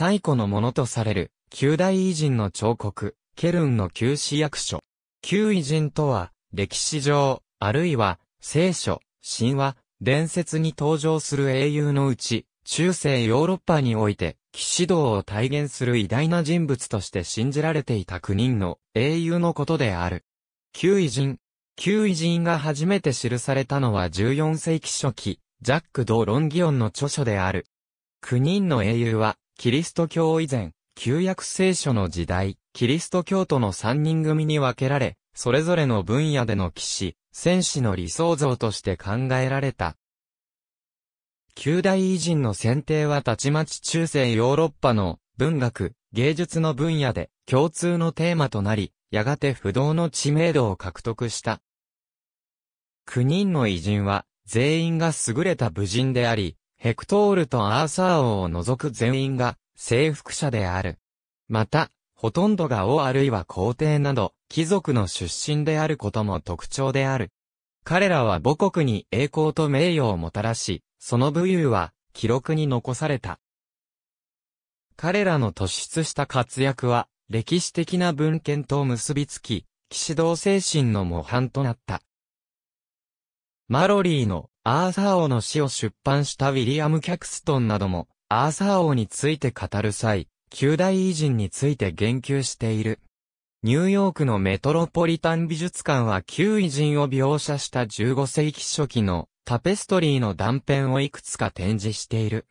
最古のものとされる、旧大偉人の彫刻、ケルンの旧市役所。旧偉人とは、歴史上、あるいは、聖書、神話、伝説に登場する英雄のうち、中世ヨーロッパにおいて、騎士道を体現する偉大な人物として信じられていた9人の英雄のことである。旧偉人。旧偉人が初めて記されたのは14世紀初期、ジャック・ド・ロンギオンの著書である。9人の英雄は、キリスト教以前、旧約聖書の時代、キリスト教徒の3人組に分けられ、それぞれの分野での騎士、戦士の理想像として考えられた。旧大偉人の選定はたちまち中世ヨーロッパの文学、芸術の分野で共通のテーマとなり、やがて不動の知名度を獲得した。9人の偉人は全員が優れた武人であり、ヘクトールとアーサー王を除く全員が征服者である。また、ほとんどが王あるいは皇帝など、貴族の出身であることも特徴である。彼らは母国に栄光と名誉をもたらし、その武勇は記録に残された。彼らの突出した活躍は、歴史的な文献と結びつき、騎士道精神の模範となった。マロリーのアーサー王の死を出版したウィリアム・キャクストンなども、アーサー王について語る際、旧大偉人について言及している。ニューヨークのメトロポリタン美術館は旧偉人を描写した15世紀初期のタペストリーの断片をいくつか展示している。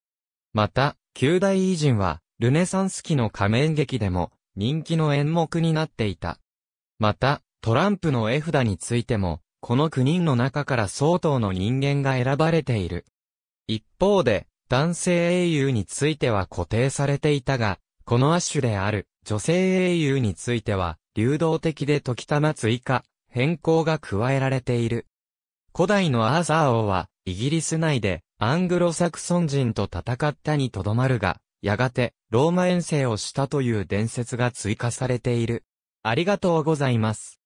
また、旧大偉人は、ルネサンス期の仮面劇でも人気の演目になっていた。また、トランプの絵札についても、この9人の中から相当の人間が選ばれている。一方で、男性英雄については固定されていたが、この亜種である女性英雄については、流動的で時たま追加、変更が加えられている。古代のアーサー王は、イギリス内で、アングロサクソン人と戦ったにとどまるが、やがて、ローマ遠征をしたという伝説が追加されている。ありがとうございます。